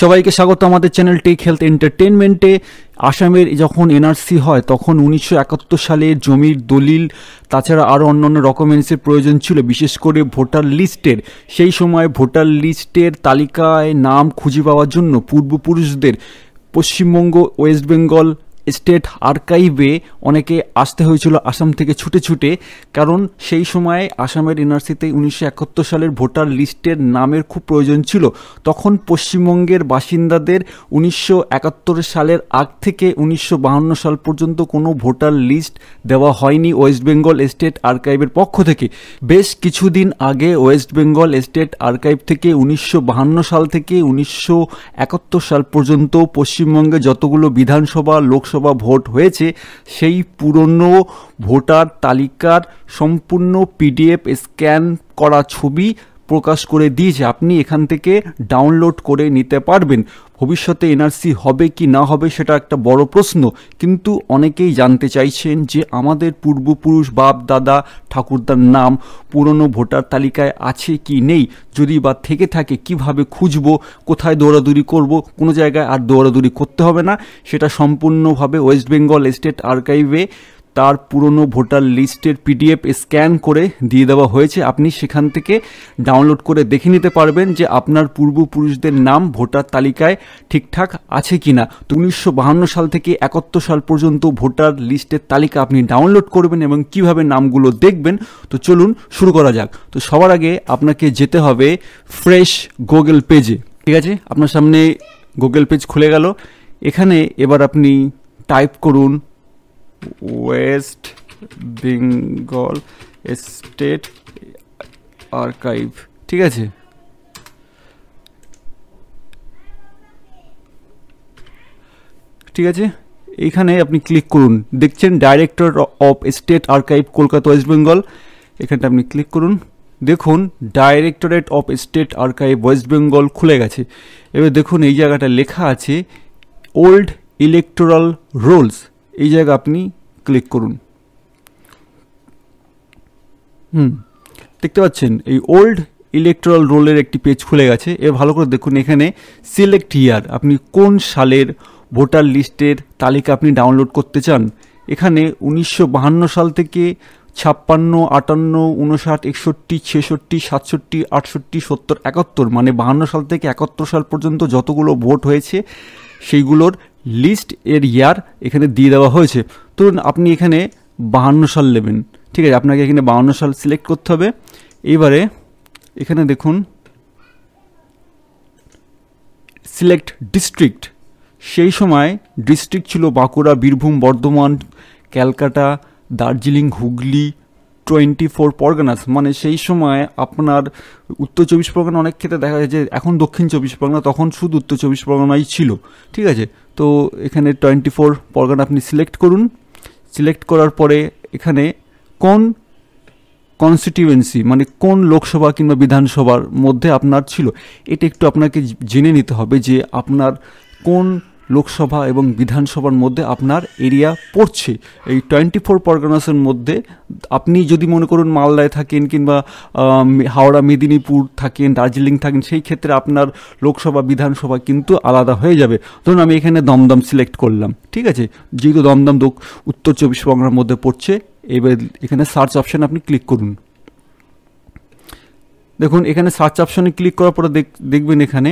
সবাইকে স্বাগত আমাদের চ্যানেল হেলথ এন্টারটেনমেন্টে আসামের যখন এনআরসি হয় তখন উনিশশো একাত্তর সালে জমির দলিল তাছাড়া আরও অন্য অন্য ডকুমেন্টসের প্রয়োজন ছিল বিশেষ করে ভোটার লিস্টের সেই সময় ভোটার লিস্টের তালিকায় নাম খুঁজে পাওয়ার জন্য পূর্বপুরুষদের পশ্চিমবঙ্গ ওয়েস্ট বেঙ্গল স্টেট আর্কাইভে অনেকে আসতে হয়েছিল আসাম থেকে ছুটে ছুটে কারণ সেই সময়ে আসামের এনআরসিতে উনিশশো সালের ভোটার লিস্টের নামের খুব প্রয়োজন ছিল তখন পশ্চিমবঙ্গের বাসিন্দাদের উনিশশো সালের আগ থেকে উনিশশো সাল পর্যন্ত কোনো ভোটার লিস্ট দেওয়া হয়নি ওয়েস্ট বেঙ্গল স্টেট আর্কাইভের পক্ষ থেকে বেশ কিছুদিন আগে ওয়েস্ট বেঙ্গল স্টেট আর্কাইভ থেকে উনিশশো সাল থেকে উনিশশো সাল পর্যন্ত পশ্চিমবঙ্গে যতগুলো বিধানসভা লোকসভা বিধানসভা ভোট হয়েছে সেই পুরনো ভোটার তালিকার সম্পূর্ণ পিডিএফ স্ক্যান করা ছবি প্রকাশ করে দিয়েছে আপনি এখান থেকে ডাউনলোড করে নিতে পারবেন ভবিষ্যতে এনআরসি হবে কি না হবে সেটা একটা বড় প্রশ্ন কিন্তু অনেকেই জানতে চাইছেন যে আমাদের পূর্বপুরুষ বাপ দাদা ঠাকুরদার নাম পুরনো ভোটার তালিকায় আছে কি নেই যদি বা থেকে থাকে কিভাবে খুঁজব কোথায় দৌড়াদৌড়ি করব কোনো জায়গায় আর দৌড়াদৌড়ি করতে হবে না সেটা সম্পূর্ণভাবে ওয়েস্ট বেঙ্গল স্টেট আর্কাইভে তার পুরনো ভোটার লিস্টের পিডিএফ স্ক্যান করে দিয়ে দেওয়া হয়েছে আপনি সেখান থেকে ডাউনলোড করে দেখে নিতে পারবেন যে আপনার পূর্বপুরুষদের নাম ভোটার তালিকায় ঠিকঠাক আছে কি না তো উনিশশো সাল থেকে একাত্তর সাল পর্যন্ত ভোটার লিস্টের তালিকা আপনি ডাউনলোড করবেন এবং কিভাবে নামগুলো দেখবেন তো চলুন শুরু করা যাক তো সবার আগে আপনাকে যেতে হবে ফ্রেশ গুগল পেজে ঠিক আছে আপনার সামনে গুগল পেজ খুলে গেল এখানে এবার আপনি টাইপ করুন ওয়েস্ট বেঙ্গল স্টেট আর্কাইভ ঠিক আছে ঠিক আছে এইখানে আপনি ক্লিক করুন দেখছেন director of state archive Kolkata West Bengal এখানটা আপনি ক্লিক করুন দেখুন directorate of state archive West Bengal খুলে গেছে এবার দেখুন এই জায়গাটা লেখা আছে ওল্ড ইলেকটোরাল রোলস এই জায়গা আপনি ক্লিক করুন হুম দেখতে পাচ্ছেন এই ওল্ড ইলেকট্রাল রোলের একটি পেজ খুলে গেছে এ ভালো করে দেখুন এখানে সিলেক্ট ইয়ার আপনি কোন সালের ভোটার লিস্টের তালিকা আপনি ডাউনলোড করতে চান এখানে উনিশশো সাল থেকে ছাপ্পান্ন আটান্ন উনষাট একষট্টি ছেষট্টি সাতষট্টি আটষট্টি সত্তর একাত্তর মানে বাহান্ন সাল থেকে একাত্তর সাল পর্যন্ত যতগুলো ভোট হয়েছে সেইগুলোর লিস্ট এর ইয়ার এখানে দিয়ে দেওয়া হয়েছে ধরুন আপনি এখানে বাহান্ন সাল নেবেন ঠিক আছে আপনাকে এখানে বাহান্ন সাল সিলেক্ট করতে হবে এইবারে এখানে দেখুন সিলেক্ট ডিস্ট্রিক্ট সেই সময় ডিস্ট্রিক্ট ছিল বাঁকুড়া বীরভূম বর্ধমান ক্যালকাটা দার্জিলিং হুগলি টোয়েন্টি ফোর পরগনাস মানে সেই সময় আপনার উত্তর চব্বিশ পরগনা অনেক ক্ষেত্রে দেখা যায় যে এখন দক্ষিণ চব্বিশ পরগনা তখন শুধু উত্তর চব্বিশ পরগনাই ছিল ঠিক আছে তো এখানে টোয়েন্টি ফোর পরগনা আপনি সিলেক্ট করুন সিলেক্ট করার পরে এখানে কোন কনস্টিটিউয়েন্সি মানে কোন লোকসভা কিংবা বিধানসভার মধ্যে আপনার ছিল এটা একটু আপনাকে জেনে নিতে হবে যে আপনার কোন লোকসভা এবং বিধানসভার মধ্যে আপনার এরিয়া পড়ছে এই টোয়েন্টি ফোর পরগনাসের মধ্যে আপনি যদি মনে করুন মালদায় থাকেন কিংবা হাওড়া মেদিনীপুর থাকেন দার্জিলিং থাকেন সেই ক্ষেত্রে আপনার লোকসভা বিধানসভা কিন্তু আলাদা হয়ে যাবে ধরুন আমি এখানে দমদম সিলেক্ট করলাম ঠিক আছে যেহেতু দমদম উত্তর চব্বিশ পরগনার মধ্যে পড়ছে এবার এখানে সার্চ অপশান আপনি ক্লিক করুন দেখুন এখানে সার্চ অপশানে ক্লিক করার পরে দেখবেন এখানে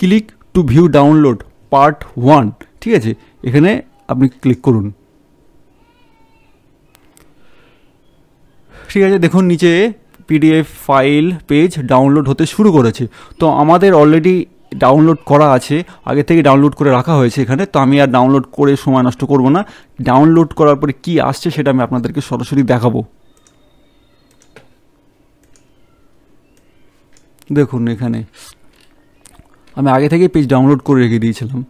click to view download part one ঠিক আছে এখানে আপনি ক্লিক করুন ঠিক আছে দেখুন নিচে পিডিএফ ফাইল পেজ ডাউনলোড হতে শুরু করেছে তো আমাদের অলরেডি ডাউনলোড করা আছে আগে থেকে ডাউনলোড করে রাখা হয়েছে এখানে তো আমি আর ডাউনলোড করে সময় নষ্ট করব না ডাউনলোড করার পরে কি আসছে সেটা আমি আপনাদেরকে সরাসরি দেখাবো দেখুন এখানে আমি আগে থেকে পেজ ডাউনলোড করে রেখে দিয়েছিলাম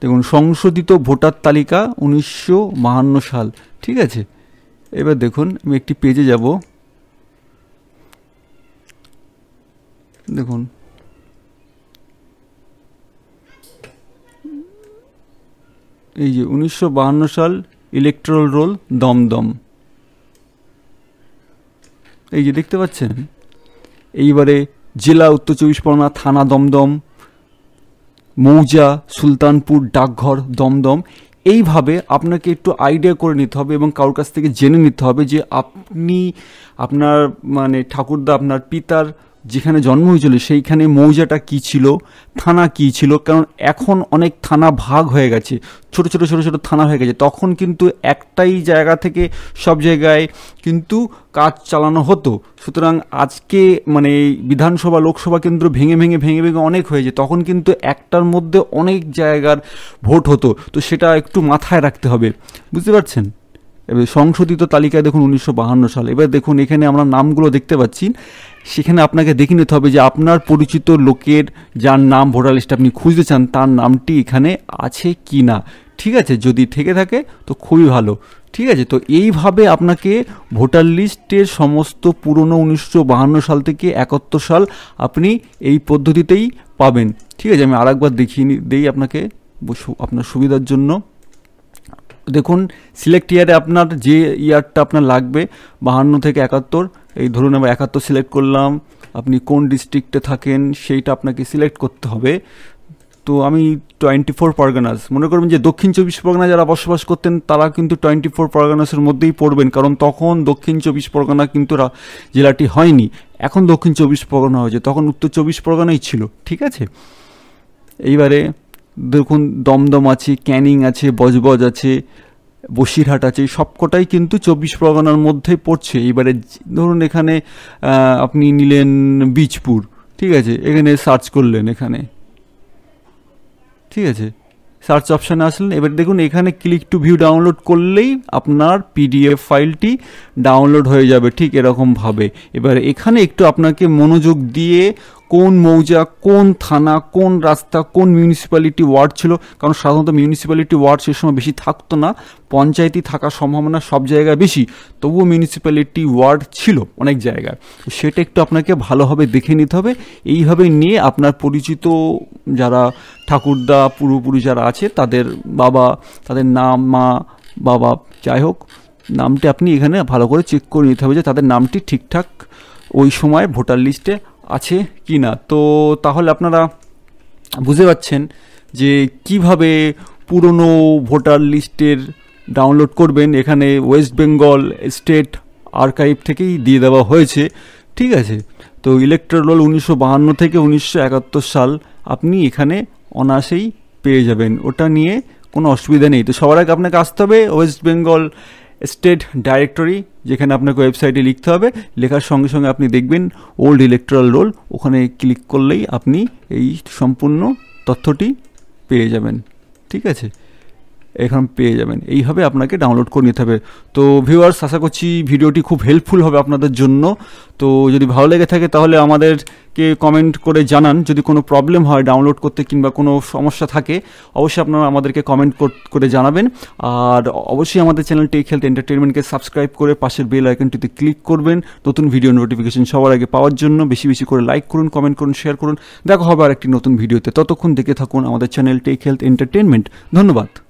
দেখুন সংশোধিত ভোটার তালিকা উনিশশো বাহান্ন সাল ঠিক আছে এবার দেখুন আমি একটি পেজে যাব দেখুন এই যে উনিশশো সাল ইলেকট্রাল রোল দমদম এই যে দেখতে পাচ্ছেন এইবারে জেলা উত্তর চব্বিশ পরগনা থানা দমদম মৌজা সুলতানপুর ডাকঘর দমদম এইভাবে আপনাকে একটু আইডিয়া করে নিতে হবে এবং কারোর কাছ থেকে জেনে নিতে হবে যে আপনি আপনার মানে ঠাকুরদা আপনার পিতার যেখানে জন্ম হয়েছিল সেইখানে মৌজাটা কি ছিল থানা কি ছিল কারণ এখন অনেক থানা ভাগ হয়ে গেছে ছোট ছোট ছোট ছোট থানা হয়ে গেছে তখন কিন্তু একটাই জায়গা থেকে সব জায়গায় কিন্তু কাজ চালানো হতো সুতরাং আজকে মানে বিধানসভা লোকসভা কেন্দ্র ভেঙে ভেঙে ভেঙে ভেঙে অনেক হয়েছে তখন কিন্তু একটার মধ্যে অনেক জায়গার ভোট হতো তো সেটা একটু মাথায় রাখতে হবে বুঝতে পারছেন এবার সংশোধিত তালিকায় দেখুন উনিশশো সাল এবার দেখুন এখানে আমরা নামগুলো দেখতে পাচ্ছি সেখানে আপনাকে দেখে নিতে হবে যে আপনার পরিচিত লোকের যার নাম ভোটার লিস্টে আপনি খুঁজতে চান তার নামটি এখানে আছে কি না ঠিক আছে যদি থেকে থাকে তো খুবই ভালো ঠিক আছে তো এইভাবে আপনাকে ভোটার লিস্টের সমস্ত পুরনো উনিশশো সাল থেকে একাত্তর সাল আপনি এই পদ্ধতিতেই পাবেন ঠিক আছে আমি আরেকবার দেখিয়ে দেই আপনাকে আপনার সুবিধার জন্য দেখুন সিলেক্ট ইয়ারে আপনার যে ইয়ারটা আপনার লাগবে বাহান্ন থেকে একাত্তর এই ধরুন আমরা একাত্তর সিলেক্ট করলাম আপনি কোন ডিস্ট্রিক্টে থাকেন সেইটা আপনাকে সিলেক্ট করতে হবে তো আমি টোয়েন্টি ফোর পারগানাস মনে করবেন যে দক্ষিণ চব্বিশ পরগনা যারা বসবাস করতেন তারা কিন্তু টোয়েন্টি ফোর পারগানাসের মধ্যেই পড়বেন কারণ তখন দক্ষিণ চব্বিশ পরগনা কিন্তু জেলাটি হয়নি এখন দক্ষিণ চব্বিশ পরগনা হয়েছে তখন উত্তর চব্বিশ পরগনাই ছিল ঠিক আছে এইবারে দেখুন দমদম আছে ক্যানিং আছে বজবজ আছে বসিরহাট আছে সবকটাই কিন্তু চব্বিশ পরগনার মধ্যেই পড়ছে এবারে ধরুন এখানে আপনি নিলেন বীজপুর ঠিক আছে এখানে সার্চ করলেন এখানে ঠিক আছে সার্চ অপশানে আসলেন এবার দেখুন এখানে ক্লিক টু ভিউ ডাউনলোড করলেই আপনার পিডিএফ ফাইলটি ডাউনলোড হয়ে যাবে ঠিক এরকমভাবে এবার এখানে একটু আপনাকে মনোযোগ দিয়ে কোন মৌজা কোন থানা কোন রাস্তা কোন মিউনিসিপ্যালিটি ওয়ার্ড ছিল কারণ সাধারণত মিউনিসিপ্যালিটি ওয়ার্ড সে সময় বেশি থাকতো না পঞ্চায়েতই থাকার সম্ভাবনা সব জায়গায় বেশি তবুও মিউনিসিপ্যালিটি ওয়ার্ড ছিল অনেক জায়গায় সেটা একটু আপনাকে ভালোভাবে দেখে নিতে হবে এইভাবে নিয়ে আপনার পরিচিত যারা ঠাকুরদা পুরোপুরি যারা আছে তাদের বাবা তাদের নাম মা বাবা যাই হোক নামটি আপনি এখানে ভালো করে চেক করে নিতে হবে যে তাদের নামটি ঠিকঠাক ওই সময় ভোটার লিস্টে আছে কি না তো তাহলে আপনারা বুঝতে পারছেন যে কিভাবে পুরনো ভোটার লিস্টের ডাউনলোড করবেন এখানে ওয়েস্ট বেঙ্গল স্টেট আর্কাইভ থেকেই দিয়ে দেওয়া হয়েছে ঠিক আছে তো রোল উনিশশো বাহান্ন থেকে উনিশশো একাত্তর সাল আপনি এখানে অনায়াসেই পেয়ে যাবেন ওটা নিয়ে কোনো অসুবিধা নেই তো সবার আগে আপনাকে আসতে হবে ওয়েস্ট বেঙ্গল স্টেট ডাইরেক্টরি যেখানে আপনাকে ওয়েবসাইটে লিখতে হবে লেখার সঙ্গে সঙ্গে আপনি দেখবেন ওল্ড ইলেকট্রাল রোল ওখানে ক্লিক করলেই আপনি এই সম্পূর্ণ তথ্যটি পেয়ে যাবেন ঠিক আছে এখন পেয়ে যাবেন এইভাবে আপনাকে ডাউনলোড করে নিতে হবে তো ভিউয়ার্স আশা করছি ভিডিওটি খুব হেল্পফুল হবে আপনাদের জন্য তো যদি ভালো লেগে থাকে তাহলে আমাদেরকে কমেন্ট করে জানান যদি কোনো প্রবলেম হয় ডাউনলোড করতে কিংবা কোনো সমস্যা থাকে অবশ্যই আপনারা আমাদেরকে কমেন্ট করে জানাবেন আর অবশ্যই আমাদের চ্যানেল টেক হেলথ এন্টারটেনমেন্টকে সাবস্ক্রাইব করে পাশের বেল আইকনটিতে ক্লিক করবেন নতুন ভিডিও নোটিফিকেশন সবার আগে পাওয়ার জন্য বেশি বেশি করে লাইক করুন কমেন্ট করুন শেয়ার করুন দেখা হবে আর একটি নতুন ভিডিওতে ততক্ষণ দেখে থাকুন আমাদের চ্যানেল টেক হেলথ এন্টারটেনমেন্ট ধন্যবাদ